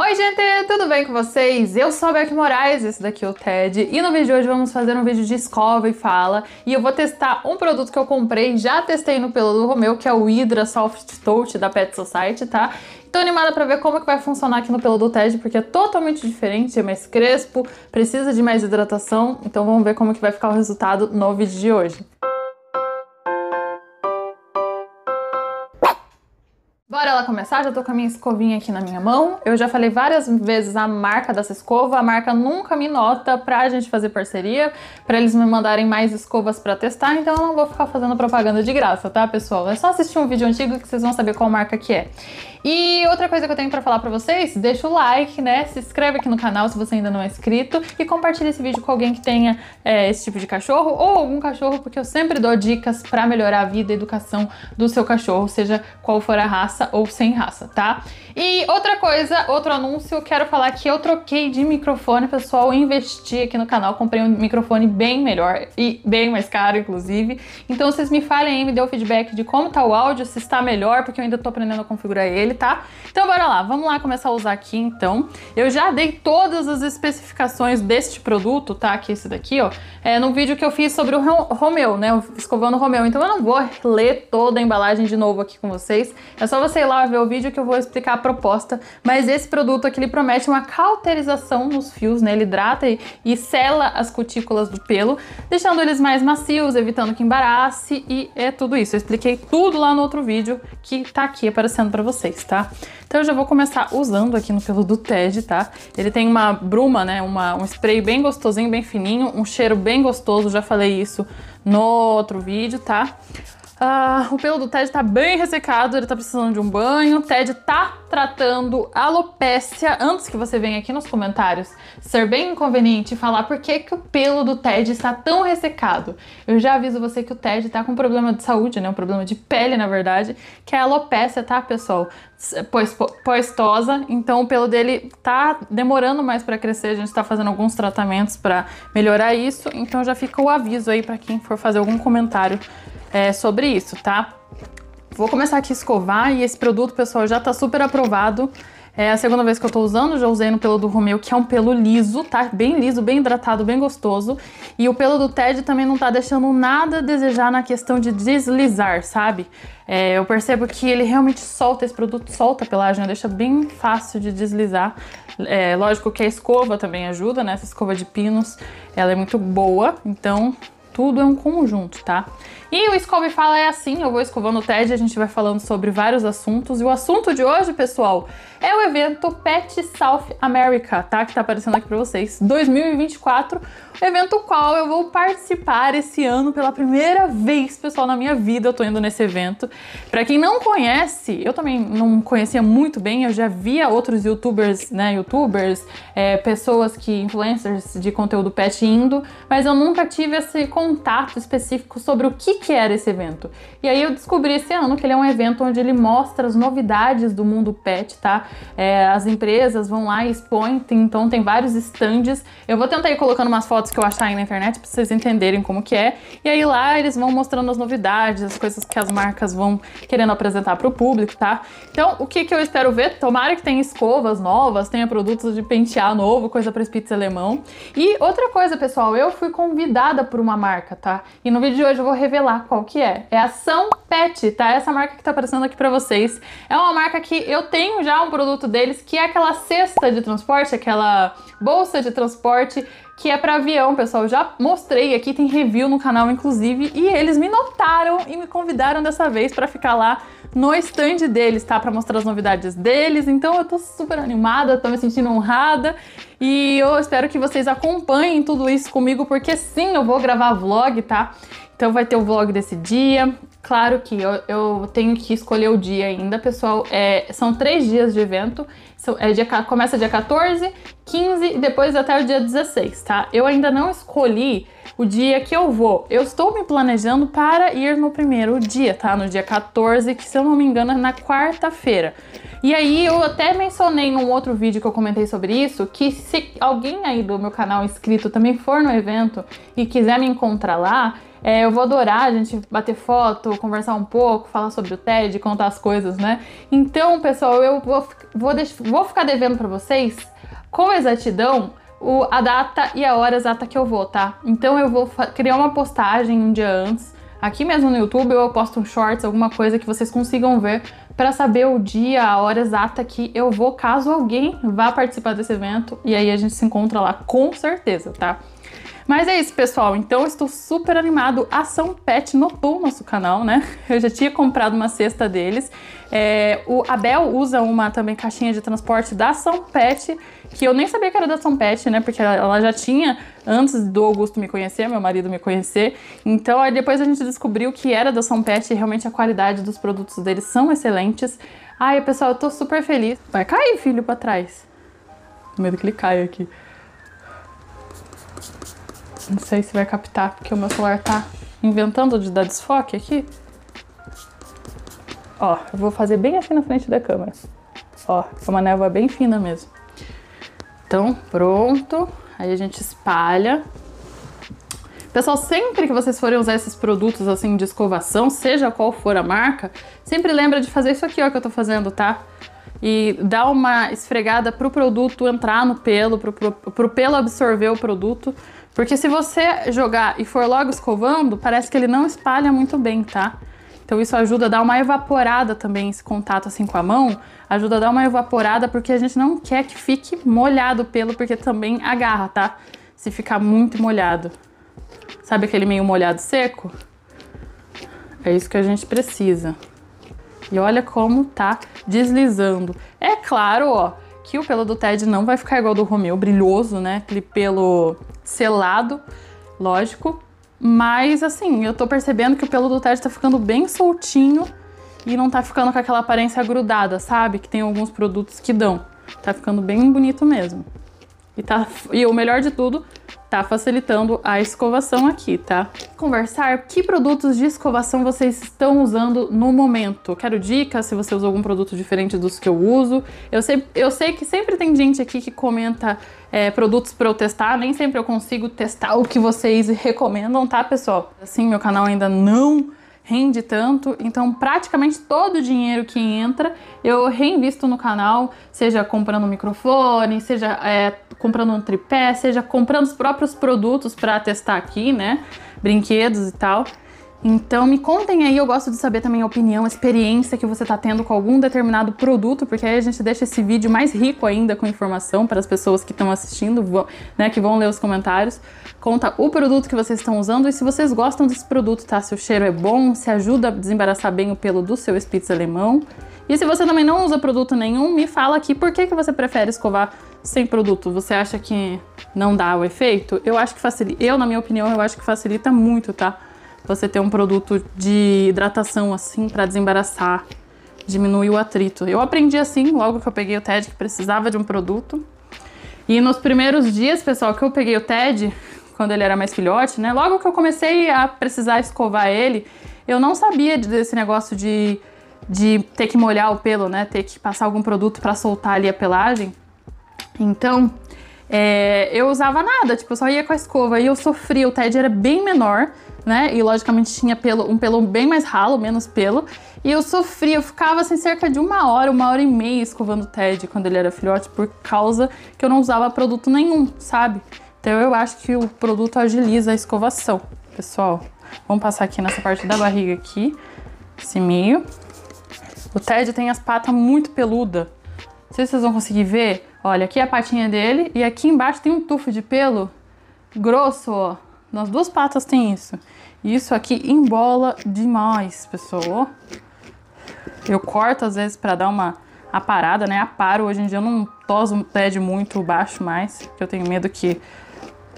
Oi, gente, tudo bem com vocês? Eu sou a Beck Moraes, esse daqui é o TED, e no vídeo de hoje vamos fazer um vídeo de escova e fala, e eu vou testar um produto que eu comprei, já testei no pelo do Romeu, que é o Hydra Soft Touch da Pet Society, tá? Tô animada pra ver como que vai funcionar aqui no pelo do TED, porque é totalmente diferente, é mais crespo, precisa de mais hidratação, então vamos ver como que vai ficar o resultado no vídeo de hoje. Bora lá começar, já tô com a minha escovinha aqui na minha mão. Eu já falei várias vezes a marca dessa escova, a marca nunca me nota pra gente fazer parceria, pra eles me mandarem mais escovas pra testar, então eu não vou ficar fazendo propaganda de graça, tá, pessoal? É só assistir um vídeo antigo que vocês vão saber qual marca que é. E outra coisa que eu tenho pra falar pra vocês, deixa o like, né, se inscreve aqui no canal se você ainda não é inscrito e compartilha esse vídeo com alguém que tenha é, esse tipo de cachorro ou algum cachorro, porque eu sempre dou dicas pra melhorar a vida e a educação do seu cachorro, seja qual for a raça ou sem raça, tá? E outra coisa, outro anúncio, quero falar que eu troquei de microfone, pessoal, investi aqui no canal, comprei um microfone bem melhor e bem mais caro, inclusive. Então vocês me falem aí, me dê o feedback de como tá o áudio, se está melhor, porque eu ainda tô aprendendo a configurar ele, tá? Então bora lá, vamos lá começar a usar aqui então. Eu já dei todas as especificações deste produto, tá? Que é esse daqui, ó, é no vídeo que eu fiz sobre o Romeu, né? Escovando o Romeu. Então eu não vou ler toda a embalagem de novo aqui com vocês. É só você lá, ver o vídeo que eu vou explicar a proposta, mas esse produto aqui ele promete uma cauterização nos fios, né? Ele hidrata e, e sela as cutículas do pelo, deixando eles mais macios, evitando que embarace e é tudo isso. Eu expliquei tudo lá no outro vídeo que tá aqui aparecendo pra vocês, tá? Então eu já vou começar usando aqui no pelo do Ted, tá? Ele tem uma bruma, né? Uma, um spray bem gostosinho, bem fininho, um cheiro bem gostoso, já falei isso no outro vídeo, tá? Uh, o pelo do Ted tá bem ressecado, ele tá precisando de um banho. Ted tá tratando alopecia. Antes que você venha aqui nos comentários ser bem inconveniente falar por que, que o pelo do Ted está tão ressecado. Eu já aviso você que o Ted tá com um problema de saúde, né? Um problema de pele, na verdade, que é alopécia, alopecia, tá, pessoal? Pois, poistosa. Então o pelo dele tá demorando mais para crescer. A gente tá fazendo alguns tratamentos para melhorar isso. Então já fica o aviso aí para quem for fazer algum comentário é, sobre isso, tá? Vou começar aqui a escovar e esse produto, pessoal, já tá super aprovado. É a segunda vez que eu tô usando, já usei no pelo do Romeu, que é um pelo liso, tá? Bem liso, bem hidratado, bem gostoso. E o pelo do Ted também não tá deixando nada a desejar na questão de deslizar, sabe? É, eu percebo que ele realmente solta, esse produto solta a pelagem, né? deixa bem fácil de deslizar. É, lógico que a escova também ajuda, né? Essa escova de pinos, ela é muito boa, então tudo é um conjunto, tá? E o Escove Fala é assim, eu vou escovando o TED, a gente vai falando sobre vários assuntos. E o assunto de hoje, pessoal, é o evento Pet South America, tá? Que tá aparecendo aqui pra vocês. 2024, evento qual eu vou participar esse ano pela primeira vez, pessoal, na minha vida eu tô indo nesse evento. Para quem não conhece, eu também não conhecia muito bem, eu já via outros youtubers, né, youtubers, é, pessoas que, influencers de conteúdo pet indo, mas eu nunca tive esse contato específico sobre o que que era esse evento. E aí eu descobri esse ano que ele é um evento onde ele mostra as novidades do mundo pet, tá? É, as empresas vão lá e expõem, tem, então tem vários stands. Eu vou tentar ir colocando umas fotos que eu achar aí na internet para vocês entenderem como que é. E aí lá eles vão mostrando as novidades, as coisas que as marcas vão querendo apresentar para o público, tá? Então, o que, que eu espero ver? Tomara que tenha escovas novas, tenha produtos de pentear novo, coisa para Spitz alemão. E outra coisa, pessoal, eu fui convidada por uma marca, tá? E no vídeo de hoje eu vou revelar lá qual que é. É a São Pet, tá? É essa marca que tá aparecendo aqui pra vocês. É uma marca que eu tenho já um produto deles, que é aquela cesta de transporte, aquela bolsa de transporte que é para avião, pessoal. Eu já mostrei aqui, tem review no canal, inclusive, e eles me notaram e me convidaram dessa vez para ficar lá no stand deles, tá? Para mostrar as novidades deles. Então eu tô super animada, tô me sentindo honrada e eu espero que vocês acompanhem tudo isso comigo, porque sim, eu vou gravar vlog, tá? Então vai ter o vlog desse dia. Claro que eu, eu tenho que escolher o dia ainda, pessoal. É, são três dias de evento. São, é dia, começa dia 14, 15 e depois até o dia 16, tá? Eu ainda não escolhi o dia que eu vou. Eu estou me planejando para ir no primeiro dia, tá? No dia 14, que se eu não me engano é na quarta-feira. E aí eu até mencionei num outro vídeo que eu comentei sobre isso, que se alguém aí do meu canal inscrito também for no evento e quiser me encontrar lá, é, eu vou adorar a gente bater foto, conversar um pouco, falar sobre o TED, contar as coisas, né? Então, pessoal, eu vou, vou, vou ficar devendo para vocês com exatidão o, a data e a hora exata que eu vou, tá? Então eu vou criar uma postagem um dia antes. Aqui mesmo no YouTube eu posto um shorts, alguma coisa que vocês consigam ver para saber o dia, a hora exata que eu vou, caso alguém vá participar desse evento. E aí a gente se encontra lá com certeza, tá? Mas é isso, pessoal. Então estou super animado. A São Pet notou o nosso canal, né? Eu já tinha comprado uma cesta deles. É, o Abel usa uma também caixinha de transporte da São Pet, que eu nem sabia que era da São Pet, né? Porque ela já tinha antes do Augusto me conhecer, meu marido me conhecer. Então aí depois a gente descobriu que era da São Pet e realmente a qualidade dos produtos deles são excelentes. Ai, pessoal, eu tô super feliz. Vai cair, filho, pra trás. Tô medo que ele caia aqui. Não sei se vai captar, porque o meu celular tá inventando de dar desfoque aqui. Ó, eu vou fazer bem aqui assim na frente da câmera. Ó, é uma névoa bem fina mesmo. Então, pronto. Aí a gente espalha. Pessoal, sempre que vocês forem usar esses produtos assim de escovação, seja qual for a marca, sempre lembra de fazer isso aqui, ó, que eu tô fazendo, tá? E dá uma esfregada pro produto entrar no pelo, pro, pro, pro pelo absorver o produto. Porque se você jogar e for logo escovando, parece que ele não espalha muito bem, tá? Então isso ajuda a dar uma evaporada também, esse contato assim com a mão, ajuda a dar uma evaporada porque a gente não quer que fique molhado o pelo, porque também agarra, tá? Se ficar muito molhado. Sabe aquele meio molhado seco? É isso que a gente precisa. E olha como tá deslizando. É claro, ó, que o pelo do Ted não vai ficar igual ao do Romeu, brilhoso, né? Aquele pelo selado, lógico. Mas assim, eu tô percebendo que o pelo do teste tá ficando bem soltinho e não tá ficando com aquela aparência grudada, sabe? Que tem alguns produtos que dão. Tá ficando bem bonito mesmo. E, tá, e o melhor de tudo, tá facilitando a escovação aqui, tá? Conversar que produtos de escovação vocês estão usando no momento. Quero dicas se você usa algum produto diferente dos que eu uso. Eu sei, eu sei que sempre tem gente aqui que comenta é, produtos para eu testar, nem sempre eu consigo testar o que vocês recomendam, tá, pessoal? Assim, meu canal ainda não rende tanto, então praticamente todo o dinheiro que entra eu reinvisto no canal, seja comprando um microfone, seja é, comprando um tripé, seja comprando os próprios produtos para testar aqui, né? Brinquedos e tal. Então me contem aí, eu gosto de saber também a opinião, a experiência que você está tendo com algum determinado produto, porque aí a gente deixa esse vídeo mais rico ainda com informação para as pessoas que estão assistindo, né, que vão ler os comentários. Conta o produto que vocês estão usando e se vocês gostam desse produto, tá? Se o cheiro é bom, se ajuda a desembaraçar bem o pelo do seu Spitz alemão. E se você também não usa produto nenhum, me fala aqui por que, que você prefere escovar sem produto. Você acha que não dá o efeito? Eu acho que facilita. Eu, na minha opinião, eu acho que facilita muito, tá? você ter um produto de hidratação assim para desembaraçar, diminuir o atrito. Eu aprendi assim logo que eu peguei o TED que precisava de um produto. E nos primeiros dias, pessoal, que eu peguei o TED, quando ele era mais filhote, né? Logo que eu comecei a precisar escovar ele, eu não sabia desse negócio de, de ter que molhar o pelo, né? Ter que passar algum produto para soltar ali a pelagem. Então, é, eu usava nada, tipo, eu só ia com a escova e eu sofria, o TED era bem menor, né? E logicamente tinha pelo, um pelo bem mais ralo, menos pelo. E eu sofria, eu ficava assim cerca de uma hora, uma hora e meia escovando o TED quando ele era filhote, por causa que eu não usava produto nenhum, sabe? Então eu acho que o produto agiliza a escovação, pessoal. Vamos passar aqui nessa parte da barriga aqui, esse meio. O Ted tem as patas muito peludas. Não sei se vocês vão conseguir ver, Olha, aqui é a patinha dele e aqui embaixo tem um tufo de pelo grosso, ó. Nas duas patas tem isso. E isso aqui embola demais, pessoal. Eu corto às vezes para dar uma aparada, né? Aparo. Hoje em dia eu não toso pé de muito baixo mais, porque eu tenho medo que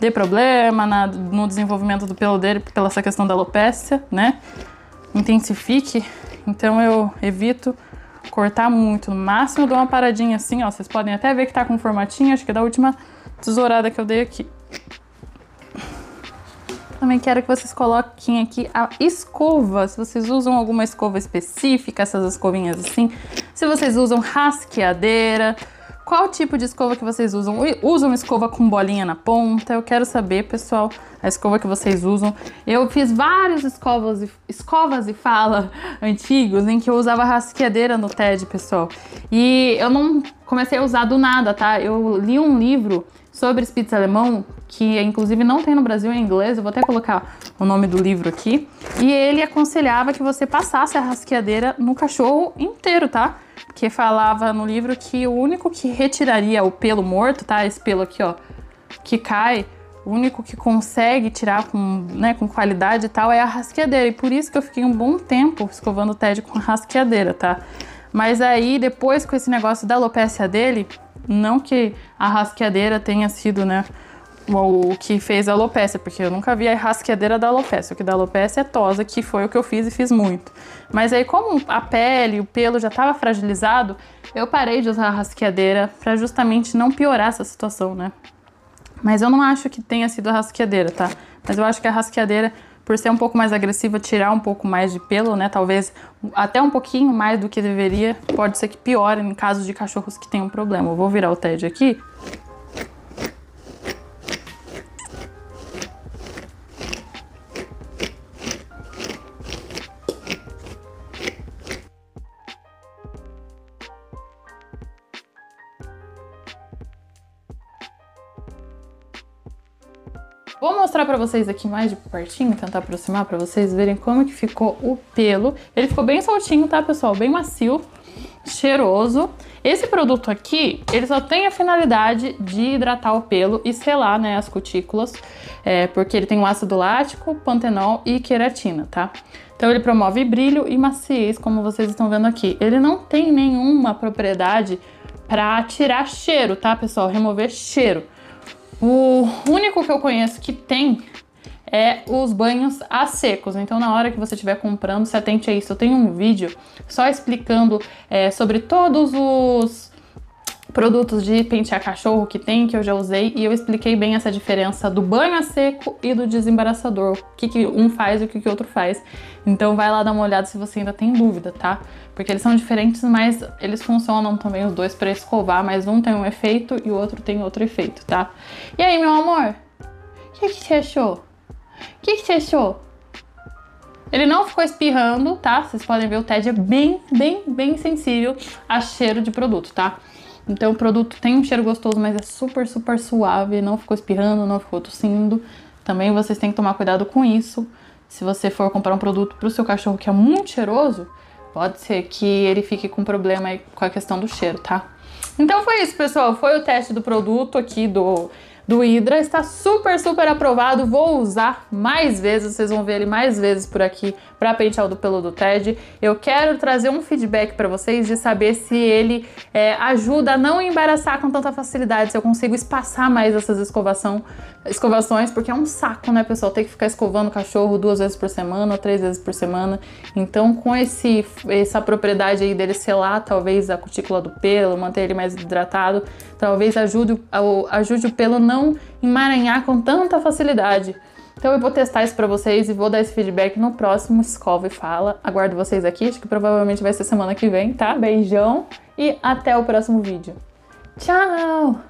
dê problema na, no desenvolvimento do pelo dele pela essa questão da alopecia, né? Intensifique. Então eu evito cortar muito. No máximo dou uma paradinha assim, ó. Vocês podem até ver que tá com um formatinho, acho que é da última tesourada que eu dei aqui. Também quero que vocês coloquem aqui a escova, se vocês usam alguma escova específica, essas escovinhas assim. Se vocês usam rasqueadeira, qual tipo de escova que vocês usam. Usam escova com bolinha na ponta? Eu quero saber, pessoal, a escova que vocês usam. Eu fiz vários escovas e, escovas e fala antigos em que eu usava rasqueadeira no TED, pessoal. E eu não comecei a usar do nada, tá? Eu li um livro sobre Spitz alemão, que inclusive não tem no Brasil em inglês, eu vou até colocar o nome do livro aqui. E ele aconselhava que você passasse a rasqueadeira no cachorro inteiro, tá? que falava no livro que o único que retiraria o pelo morto, tá? Esse pelo aqui, ó, que cai, o único que consegue tirar com, né, com qualidade e tal é a rasqueadeira. E por isso que eu fiquei um bom tempo escovando o Ted com a rasqueadeira, tá? Mas aí, depois com esse negócio da alopecia dele, não que a rasqueadeira tenha sido, né, o que fez a alopecia, porque eu nunca vi a rasqueadeira da alopecia. O que da alopecia é tosa, que foi o que eu fiz e fiz muito. Mas aí, como a pele, o pelo já estava fragilizado, eu parei de usar a rasqueadeira para justamente não piorar essa situação, né? Mas eu não acho que tenha sido a rasqueadeira, tá? Mas eu acho que a rasqueadeira, por ser um pouco mais agressiva, tirar um pouco mais de pelo, né? Talvez até um pouquinho mais do que deveria, pode ser que piore em casos de cachorros que tenham um problema. Eu vou virar o TED aqui Vou mostrar pra vocês aqui mais de pertinho, tentar aproximar pra vocês verem como que ficou o pelo. Ele ficou bem soltinho, tá, pessoal? Bem macio, cheiroso. Esse produto aqui, ele só tem a finalidade de hidratar o pelo e selar, né, as cutículas, é, porque ele tem o um ácido lático, pantenol e queratina, tá? Então ele promove brilho e maciez, como vocês estão vendo aqui. Ele não tem nenhuma propriedade para tirar cheiro, tá, pessoal? Remover cheiro. O único que eu conheço que tem é os banhos a secos. Então, na hora que você estiver comprando, se atente a isso. Eu tenho um vídeo só explicando é, sobre todos os produtos de pentear cachorro que tem, que eu já usei, e eu expliquei bem essa diferença do banho a seco e do desembaraçador, o que, que um faz e o que, que o outro faz. Então vai lá dar uma olhada se você ainda tem dúvida, tá? porque eles são diferentes, mas eles funcionam também os dois para escovar, mas um tem um efeito e o outro tem outro efeito, tá? E aí, meu amor? O que, que você achou? O que, que você achou? Ele não ficou espirrando, tá? Vocês podem ver, o TED é bem, bem, bem sensível a cheiro de produto, tá? Então o produto tem um cheiro gostoso, mas é super, super suave, não ficou espirrando, não ficou tossindo. Também vocês têm que tomar cuidado com isso. Se você for comprar um produto para o seu cachorro que é muito cheiroso, Pode ser que ele fique com problema com a questão do cheiro, tá? Então foi isso, pessoal. Foi o teste do produto aqui do do Hydra, está super, super aprovado, vou usar mais vezes, vocês vão ver ele mais vezes por aqui para pentear o do pelo do TED. Eu quero trazer um feedback para vocês de saber se ele é, ajuda a não embaraçar com tanta facilidade, se eu consigo espaçar mais essas escovação, escovações, porque é um saco, né, pessoal, ter que ficar escovando o cachorro duas vezes por semana, três vezes por semana. Então, com esse, essa propriedade aí dele selar talvez a cutícula do pelo, manter ele mais hidratado, talvez ajude, ajude o pelo não não emaranhar com tanta facilidade. Então eu vou testar isso para vocês e vou dar esse feedback no próximo Escova e Fala. Aguardo vocês aqui, acho que provavelmente vai ser semana que vem, tá? Beijão e até o próximo vídeo. Tchau!